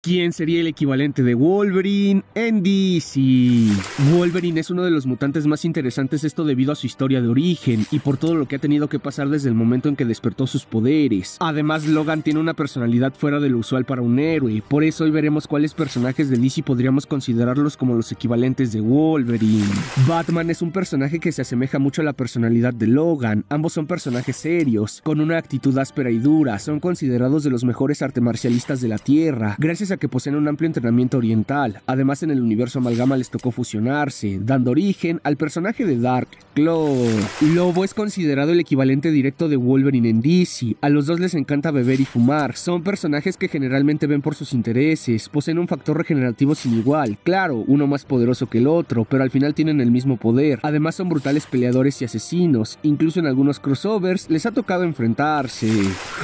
¿Quién sería el equivalente de Wolverine en DC? Wolverine es uno de los mutantes más interesantes, esto debido a su historia de origen y por todo lo que ha tenido que pasar desde el momento en que despertó sus poderes. Además, Logan tiene una personalidad fuera de lo usual para un héroe, por eso hoy veremos cuáles personajes de DC podríamos considerarlos como los equivalentes de Wolverine. Batman es un personaje que se asemeja mucho a la personalidad de Logan, ambos son personajes serios, con una actitud áspera y dura, son considerados de los mejores marcialistas de la Tierra, gracias que poseen un amplio entrenamiento oriental. Además, en el universo Amalgama les tocó fusionarse, dando origen al personaje de Dark, Lobo es considerado el equivalente directo de Wolverine en DC. A los dos les encanta beber y fumar. Son personajes que generalmente ven por sus intereses. Poseen un factor regenerativo sin igual. Claro, uno más poderoso que el otro, pero al final tienen el mismo poder. Además son brutales peleadores y asesinos. Incluso en algunos crossovers les ha tocado enfrentarse.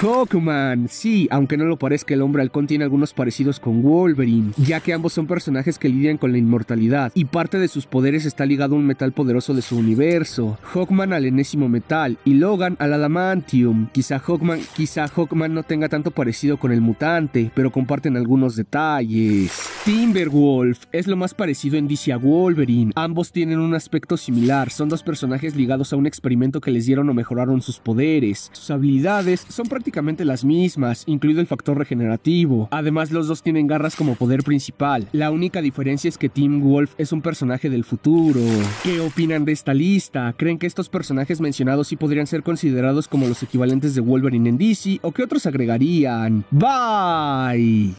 Hawkman. Sí, aunque no lo parezca, el hombre halcón tiene algunos parecidos con Wolverine, ya que ambos son personajes que lidian con la inmortalidad. Y parte de sus poderes está ligado a un metal poderoso de su universo universo, Hawkman al enésimo metal y Logan al adamantium. Quizá Hawkman, quizá Hawkman no tenga tanto parecido con el mutante, pero comparten algunos detalles. Timberwolf es lo más parecido en DC a Wolverine. Ambos tienen un aspecto similar, son dos personajes ligados a un experimento que les dieron o mejoraron sus poderes. Sus habilidades son prácticamente las mismas, incluido el factor regenerativo. Además, los dos tienen garras como poder principal. La única diferencia es que Tim Wolf es un personaje del futuro. ¿Qué opinan de esta lista? ¿Creen que estos personajes mencionados sí podrían ser considerados como los equivalentes de Wolverine en DC o qué otros agregarían? Bye.